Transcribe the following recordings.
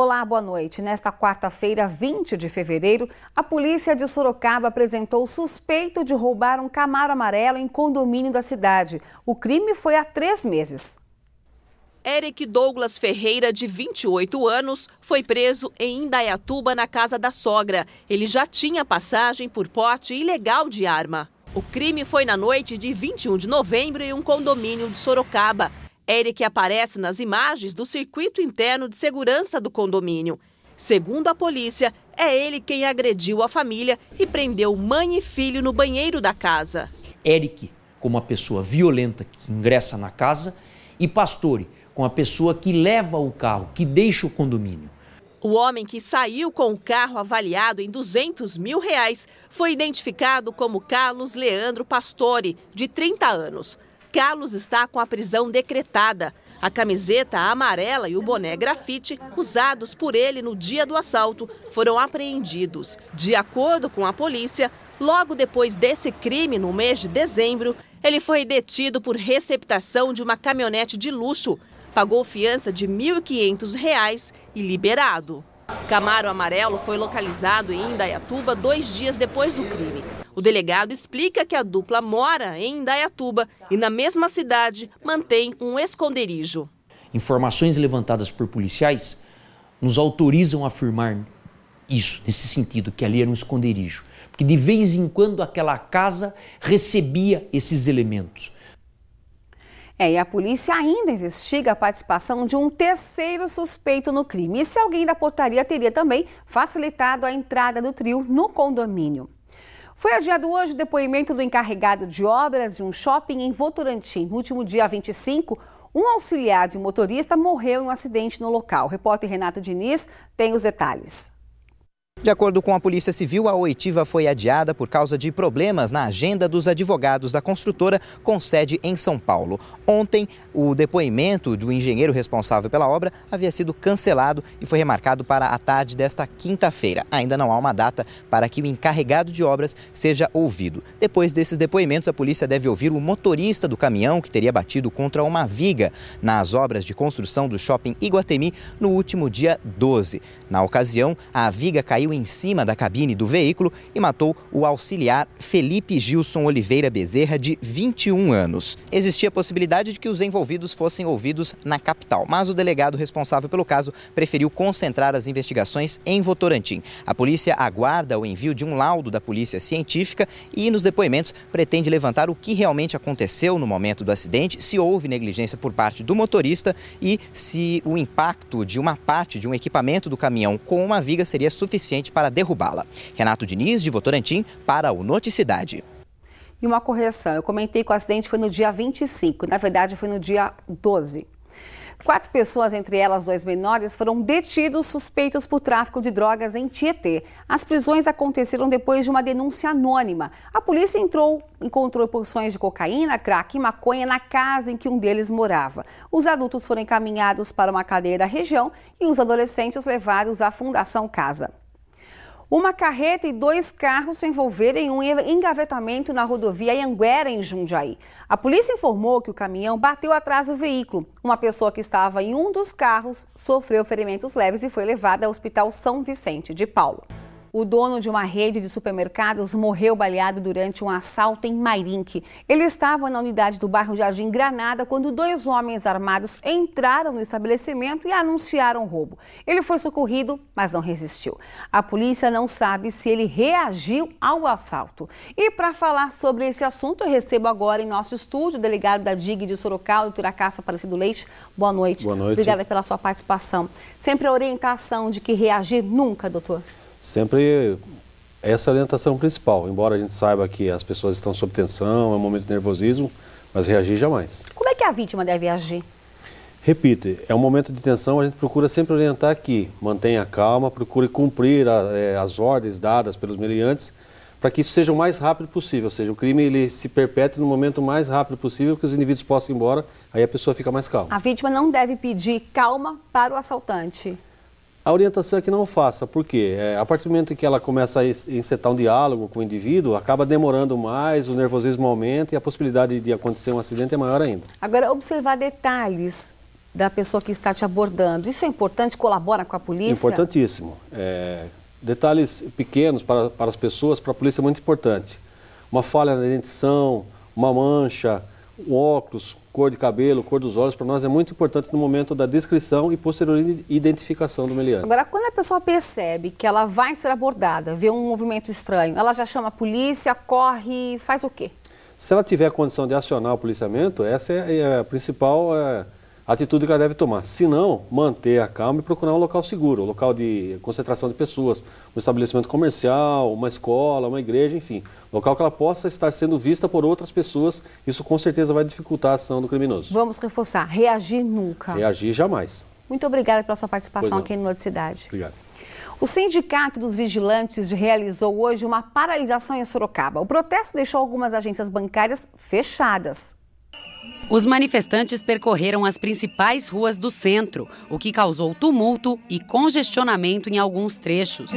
Olá, boa noite. Nesta quarta-feira, 20 de fevereiro, a polícia de Sorocaba apresentou suspeito de roubar um camaro amarelo em condomínio da cidade. O crime foi há três meses. Eric Douglas Ferreira, de 28 anos, foi preso em Indaiatuba, na casa da sogra. Ele já tinha passagem por porte ilegal de arma. O crime foi na noite de 21 de novembro em um condomínio de Sorocaba. É ele que aparece nas imagens do circuito interno de segurança do condomínio. Segundo a polícia, é ele quem agrediu a família e prendeu mãe e filho no banheiro da casa. Eric, como a pessoa violenta que ingressa na casa, e Pastore, com a pessoa que leva o carro, que deixa o condomínio. O homem que saiu com o carro avaliado em 200 mil reais foi identificado como Carlos Leandro Pastore, de 30 anos. Carlos está com a prisão decretada. A camiseta amarela e o boné grafite, usados por ele no dia do assalto, foram apreendidos. De acordo com a polícia, logo depois desse crime, no mês de dezembro, ele foi detido por receptação de uma caminhonete de luxo, pagou fiança de R$ 1.500 e liberado. Camaro amarelo foi localizado em Indaiatuba dois dias depois do crime. O delegado explica que a dupla mora em Indaiatuba e na mesma cidade mantém um esconderijo. Informações levantadas por policiais nos autorizam a afirmar isso, nesse sentido, que ali era um esconderijo. Porque de vez em quando aquela casa recebia esses elementos. É, e a polícia ainda investiga a participação de um terceiro suspeito no crime. E se alguém da portaria teria também facilitado a entrada do trio no condomínio. Foi adiado hoje o depoimento do encarregado de obras de um shopping em Votorantim. No último dia 25, um auxiliar de motorista morreu em um acidente no local. O repórter Renato Diniz tem os detalhes. De acordo com a Polícia Civil, a oitiva foi adiada por causa de problemas na agenda dos advogados da construtora com sede em São Paulo. Ontem, o depoimento do engenheiro responsável pela obra havia sido cancelado e foi remarcado para a tarde desta quinta-feira. Ainda não há uma data para que o encarregado de obras seja ouvido. Depois desses depoimentos, a polícia deve ouvir o motorista do caminhão que teria batido contra uma viga nas obras de construção do shopping Iguatemi no último dia 12. Na ocasião, a viga caiu caiu em cima da cabine do veículo e matou o auxiliar Felipe Gilson Oliveira Bezerra, de 21 anos. Existia a possibilidade de que os envolvidos fossem ouvidos na capital, mas o delegado responsável pelo caso preferiu concentrar as investigações em Votorantim. A polícia aguarda o envio de um laudo da polícia científica e, nos depoimentos, pretende levantar o que realmente aconteceu no momento do acidente, se houve negligência por parte do motorista e se o impacto de uma parte de um equipamento do caminhão com uma viga seria suficiente suficiente para derrubá-la. Renato Diniz, de Votorantim, para o Noticidade. E uma correção, eu comentei que o acidente foi no dia 25, na verdade foi no dia 12. Quatro pessoas, entre elas dois menores, foram detidos suspeitos por tráfico de drogas em Tietê. As prisões aconteceram depois de uma denúncia anônima. A polícia entrou, encontrou porções de cocaína, crack e maconha na casa em que um deles morava. Os adultos foram encaminhados para uma cadeia da região e os adolescentes levados à Fundação Casa. Uma carreta e dois carros se envolveram em um engavetamento na rodovia Anguera, em Jundiaí. A polícia informou que o caminhão bateu atrás do veículo. Uma pessoa que estava em um dos carros sofreu ferimentos leves e foi levada ao Hospital São Vicente de Paulo. O dono de uma rede de supermercados morreu baleado durante um assalto em Mairinque. Ele estava na unidade do bairro Jardim Granada quando dois homens armados entraram no estabelecimento e anunciaram o roubo. Ele foi socorrido, mas não resistiu. A polícia não sabe se ele reagiu ao assalto. E para falar sobre esse assunto, eu recebo agora em nosso estúdio o delegado da DIG de Sorocaba, doutor Acácio Aparecido Leite. Boa noite. Boa noite. Obrigada pela sua participação. Sempre a orientação de que reagir nunca, doutor sempre essa é orientação principal, embora a gente saiba que as pessoas estão sob tensão, é um momento de nervosismo, mas reagir jamais. Como é que a vítima deve agir? Repito, é um momento de tensão, a gente procura sempre orientar que mantenha calma, procure cumprir a, é, as ordens dadas pelos meliantes para que isso seja o mais rápido possível, ou seja, o crime ele se perpete no momento mais rápido possível que os indivíduos possam ir embora, aí a pessoa fica mais calma. A vítima não deve pedir calma para o assaltante. A orientação é que não faça, porque é, a partir do momento que ela começa a encetar um diálogo com o indivíduo, acaba demorando mais, o nervosismo aumenta e a possibilidade de acontecer um acidente é maior ainda. Agora, observar detalhes da pessoa que está te abordando, isso é importante? Colabora com a polícia? Importantíssimo. É, detalhes pequenos para, para as pessoas, para a polícia é muito importante. Uma falha na dentição, uma mancha, o óculos, cor de cabelo, cor dos olhos, para nós é muito importante no momento da descrição e posterior identificação do meliante. Agora, quando a pessoa percebe que ela vai ser abordada, vê um movimento estranho, ela já chama a polícia, corre, faz o quê? Se ela tiver condição de acionar o policiamento, essa é, é a principal... É atitude que ela deve tomar. Se não, manter a calma e procurar um local seguro, um local de concentração de pessoas, um estabelecimento comercial, uma escola, uma igreja, enfim, local que ela possa estar sendo vista por outras pessoas. Isso com certeza vai dificultar a ação do criminoso. Vamos reforçar, reagir nunca. Reagir jamais. Muito obrigada pela sua participação aqui no Noticidade. Obrigado. O Sindicato dos Vigilantes realizou hoje uma paralisação em Sorocaba. O protesto deixou algumas agências bancárias fechadas. Os manifestantes percorreram as principais ruas do centro, o que causou tumulto e congestionamento em alguns trechos.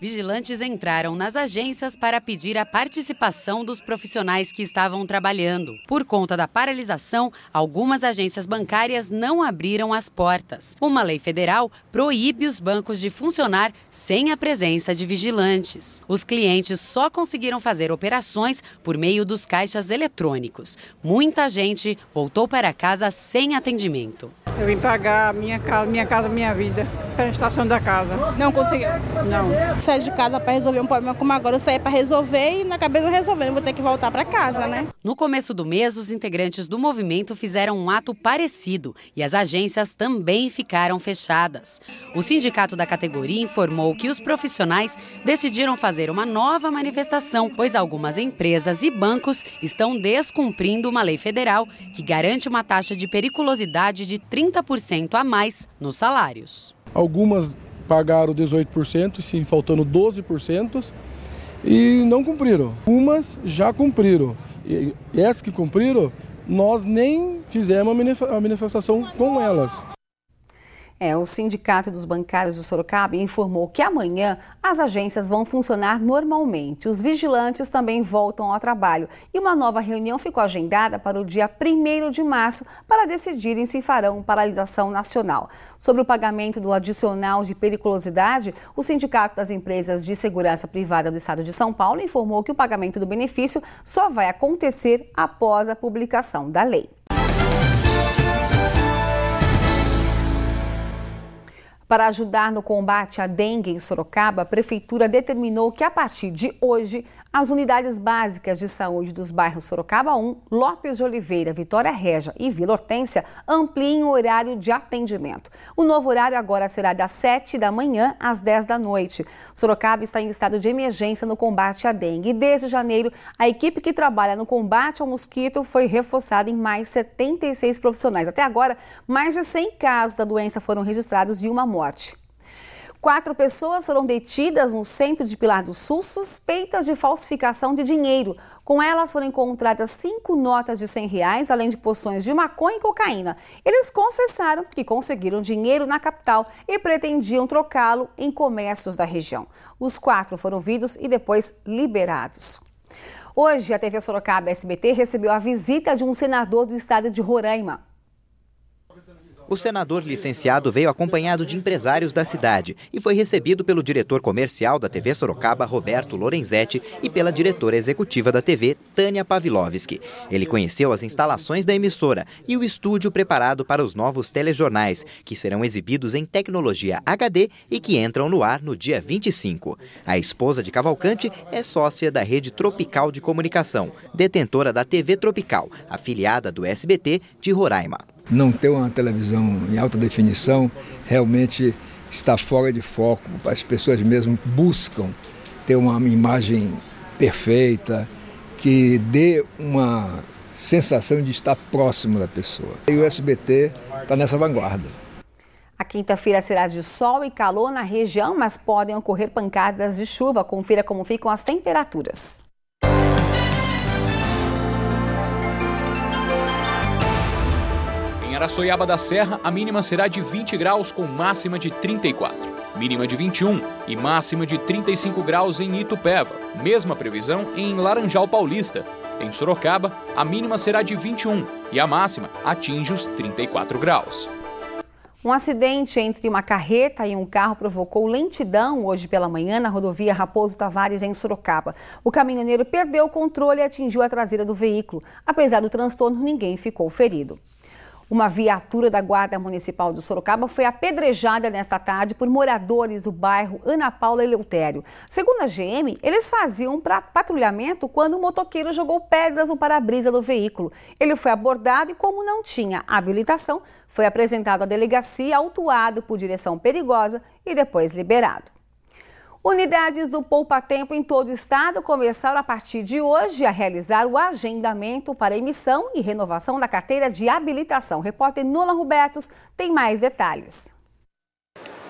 Vigilantes entraram nas agências para pedir a participação dos profissionais que estavam trabalhando. Por conta da paralisação, algumas agências bancárias não abriram as portas. Uma lei federal proíbe os bancos de funcionar sem a presença de vigilantes. Os clientes só conseguiram fazer operações por meio dos caixas eletrônicos muita gente voltou para casa sem atendimento. Eu vim pagar minha casa, minha casa, minha vida, prestação da casa. Não consegui. Não. Saí de casa para resolver um problema como agora eu saí para resolver e na cabeça não resolvendo, vou ter que voltar para casa, né? No começo do mês, os integrantes do movimento fizeram um ato parecido e as agências também ficaram fechadas. O sindicato da categoria informou que os profissionais decidiram fazer uma nova manifestação, pois algumas empresas e bancos estão descumprindo seguindo uma lei federal que garante uma taxa de periculosidade de 30% a mais nos salários. Algumas pagaram 18%, sim, faltando 12%, e não cumpriram. Umas já cumpriram. E essas que cumpriram, nós nem fizemos a manifestação com elas. É, o Sindicato dos Bancários do Sorocaba informou que amanhã as agências vão funcionar normalmente. Os vigilantes também voltam ao trabalho e uma nova reunião ficou agendada para o dia 1 de março para decidirem se farão paralisação nacional. Sobre o pagamento do adicional de periculosidade, o Sindicato das Empresas de Segurança Privada do Estado de São Paulo informou que o pagamento do benefício só vai acontecer após a publicação da lei. Para ajudar no combate à dengue em Sorocaba, a Prefeitura determinou que, a partir de hoje, as unidades básicas de saúde dos bairros Sorocaba 1, Lopes de Oliveira, Vitória Regia e Vila Hortência ampliem o horário de atendimento. O novo horário agora será das 7 da manhã às 10 da noite. Sorocaba está em estado de emergência no combate à dengue. Desde janeiro, a equipe que trabalha no combate ao mosquito foi reforçada em mais 76 profissionais. Até agora, mais de 100 casos da doença foram registrados e uma morte. Quatro pessoas foram detidas no centro de Pilar do Sul suspeitas de falsificação de dinheiro. Com elas foram encontradas cinco notas de 100 reais, além de poções de maconha e cocaína. Eles confessaram que conseguiram dinheiro na capital e pretendiam trocá-lo em comércios da região. Os quatro foram ouvidos e depois liberados. Hoje, a TV Sorocaba SBT recebeu a visita de um senador do estado de Roraima. O senador licenciado veio acompanhado de empresários da cidade e foi recebido pelo diretor comercial da TV Sorocaba, Roberto Lorenzetti, e pela diretora executiva da TV, Tânia Pavlovski. Ele conheceu as instalações da emissora e o estúdio preparado para os novos telejornais, que serão exibidos em tecnologia HD e que entram no ar no dia 25. A esposa de Cavalcante é sócia da Rede Tropical de Comunicação, detentora da TV Tropical, afiliada do SBT de Roraima não ter uma televisão em alta definição realmente está fora de foco. As pessoas mesmo buscam ter uma imagem perfeita, que dê uma sensação de estar próximo da pessoa. E o SBT está nessa vanguarda. A quinta-feira será de sol e calor na região, mas podem ocorrer pancadas de chuva. Confira como ficam as temperaturas. Araçoiaba da Serra, a mínima será de 20 graus com máxima de 34 mínima de 21 e máxima de 35 graus em Itupeva. Mesma previsão em Laranjal Paulista. Em Sorocaba, a mínima será de 21 e a máxima atinge os 34 graus. Um acidente entre uma carreta e um carro provocou lentidão hoje pela manhã na rodovia Raposo Tavares, em Sorocaba. O caminhoneiro perdeu o controle e atingiu a traseira do veículo. Apesar do transtorno, ninguém ficou ferido. Uma viatura da Guarda Municipal de Sorocaba foi apedrejada nesta tarde por moradores do bairro Ana Paula Eleutério. Segundo a GM, eles faziam para patrulhamento quando o motoqueiro jogou pedras no para-brisa do veículo. Ele foi abordado e, como não tinha habilitação, foi apresentado à delegacia, autuado por direção perigosa e depois liberado. Unidades do Poupa Tempo em todo o estado começaram a partir de hoje a realizar o agendamento para emissão e renovação da carteira de habilitação. repórter Nola Rubertos tem mais detalhes.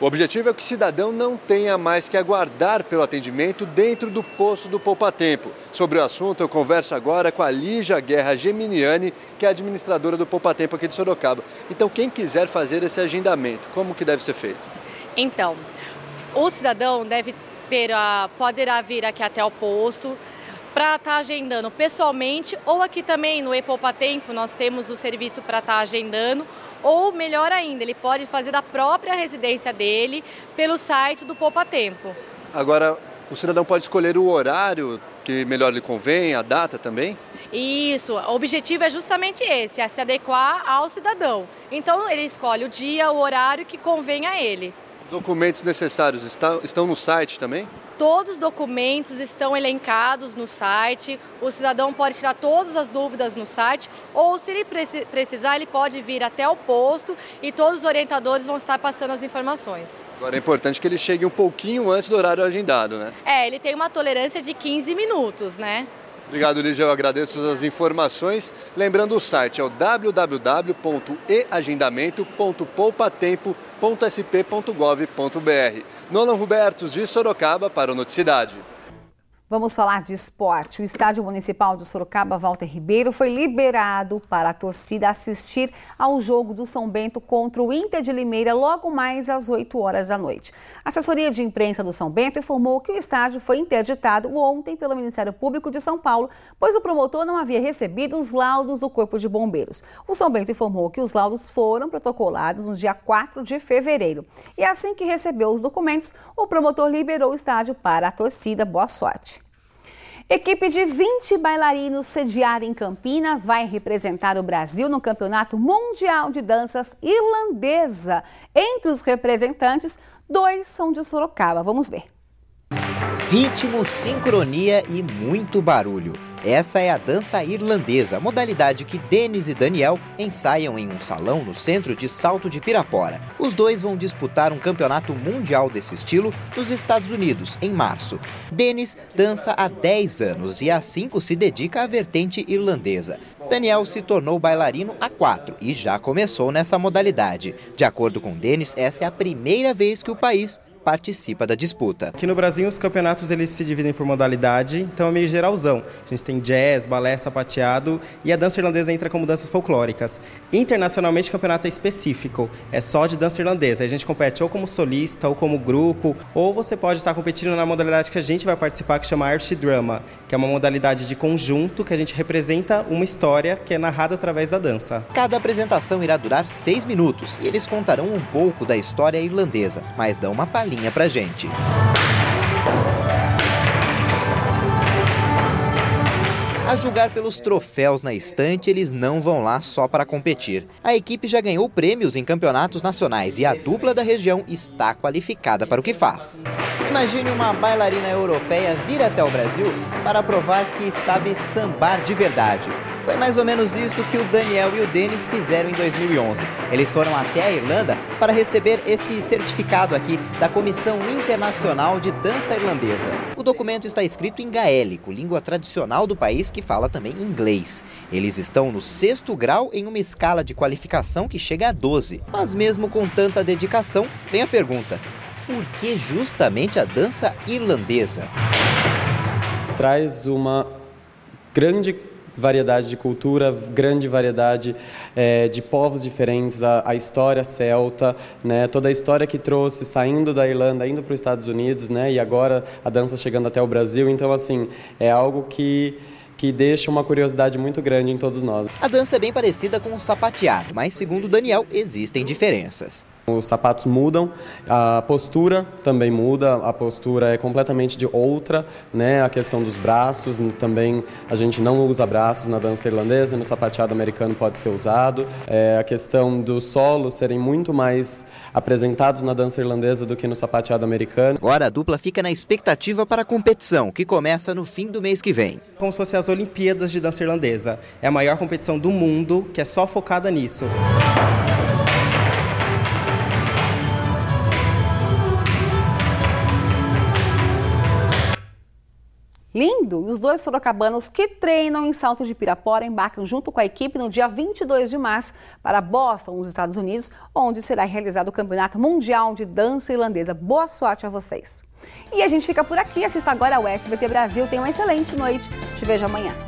O objetivo é que o cidadão não tenha mais que aguardar pelo atendimento dentro do posto do Poupa Tempo. Sobre o assunto, eu converso agora com a Lígia Guerra Geminiani, que é administradora do Poupa Tempo aqui de Sorocaba. Então, quem quiser fazer esse agendamento, como que deve ser feito? Então, o cidadão deve ter a, ah, poderá vir aqui até o posto para estar tá agendando pessoalmente ou aqui também no Epopa Tempo nós temos o serviço para estar tá agendando ou melhor ainda, ele pode fazer da própria residência dele pelo site do Poupa Tempo. Agora, o cidadão pode escolher o horário que melhor lhe convém, a data também? Isso, o objetivo é justamente esse, é se adequar ao cidadão. Então ele escolhe o dia, o horário que convém a ele. Documentos necessários está, estão no site também? Todos os documentos estão elencados no site. O cidadão pode tirar todas as dúvidas no site ou, se ele precisar, ele pode vir até o posto e todos os orientadores vão estar passando as informações. Agora é importante que ele chegue um pouquinho antes do horário agendado, né? É, ele tem uma tolerância de 15 minutos, né? Obrigado, Lígia. Eu agradeço as informações. Lembrando, o site é o www.eagendamento.poupatempo.sp.gov.br. Nolan Robertos, de Sorocaba, para o Noticidade. Vamos falar de esporte. O Estádio Municipal de Sorocaba, Walter Ribeiro, foi liberado para a torcida assistir ao jogo do São Bento contra o Inter de Limeira logo mais às 8 horas da noite. A assessoria de imprensa do São Bento informou que o estádio foi interditado ontem pelo Ministério Público de São Paulo, pois o promotor não havia recebido os laudos do Corpo de Bombeiros. O São Bento informou que os laudos foram protocolados no dia 4 de fevereiro. E assim que recebeu os documentos, o promotor liberou o estádio para a torcida. Boa sorte. Equipe de 20 bailarinos sediada em Campinas vai representar o Brasil no Campeonato Mundial de Danças Irlandesa. Entre os representantes, dois são de Sorocaba. Vamos ver. Ritmo, sincronia e muito barulho. Essa é a dança irlandesa, modalidade que Denis e Daniel ensaiam em um salão no centro de Salto de Pirapora. Os dois vão disputar um campeonato mundial desse estilo nos Estados Unidos, em março. Denis dança há 10 anos e há 5 se dedica à vertente irlandesa. Daniel se tornou bailarino há 4 e já começou nessa modalidade. De acordo com Denis, essa é a primeira vez que o país participa da disputa. Aqui no Brasil, os campeonatos eles se dividem por modalidade, então é meio geralzão. A gente tem jazz, balé, sapateado e a dança irlandesa entra como danças folclóricas. Internacionalmente, o campeonato é específico, é só de dança irlandesa. A gente compete ou como solista ou como grupo, ou você pode estar competindo na modalidade que a gente vai participar, que chama Art Drama, que é uma modalidade de conjunto que a gente representa uma história que é narrada através da dança. Cada apresentação irá durar seis minutos e eles contarão um pouco da história irlandesa, mas dão uma palhinha musiquinha pra gente. A julgar pelos troféus na estante, eles não vão lá só para competir. A equipe já ganhou prêmios em campeonatos nacionais e a dupla da região está qualificada para o que faz. Imagine uma bailarina europeia vir até o Brasil para provar que sabe sambar de verdade. Foi mais ou menos isso que o Daniel e o Denis fizeram em 2011. Eles foram até a Irlanda para receber esse certificado aqui da Comissão Internacional de Dança Irlandesa. O documento está escrito em gaélico, língua tradicional do país que fala também inglês. Eles estão no sexto grau em uma escala de qualificação que chega a 12. Mas mesmo com tanta dedicação, vem a pergunta: por que justamente a dança irlandesa? Traz uma grande variedade de cultura, grande variedade é, de povos diferentes, a, a, história celta, né, toda a história que trouxe saindo da Irlanda, indo para os Estados Unidos, né, e agora a dança chegando até o Brasil. Então, assim, é algo que que deixa uma curiosidade muito grande em todos nós. A dança é bem parecida com o sapateado, mas segundo Daniel, existem diferenças. Os sapatos mudam, a postura também muda, a postura é completamente de outra, né? A questão dos braços também, a gente não usa braços na dança irlandesa, no sapateado americano pode ser usado. É, a questão dos solos serem muito mais apresentados na dança irlandesa do que no sapateado americano. Agora a dupla fica na expectativa para a competição, que começa no fim do mês que vem. Como se fossem as Olimpíadas de dança irlandesa. É a maior competição do mundo que é só focada nisso. Lindo! E os dois sorocabanos que treinam em Salto de Pirapora embarcam junto com a equipe no dia 22 de março para Boston, nos Estados Unidos, onde será realizado o Campeonato Mundial de Dança Irlandesa. Boa sorte a vocês! E a gente fica por aqui. Assista agora ao SBT Brasil. Tenha uma excelente noite. Te vejo amanhã.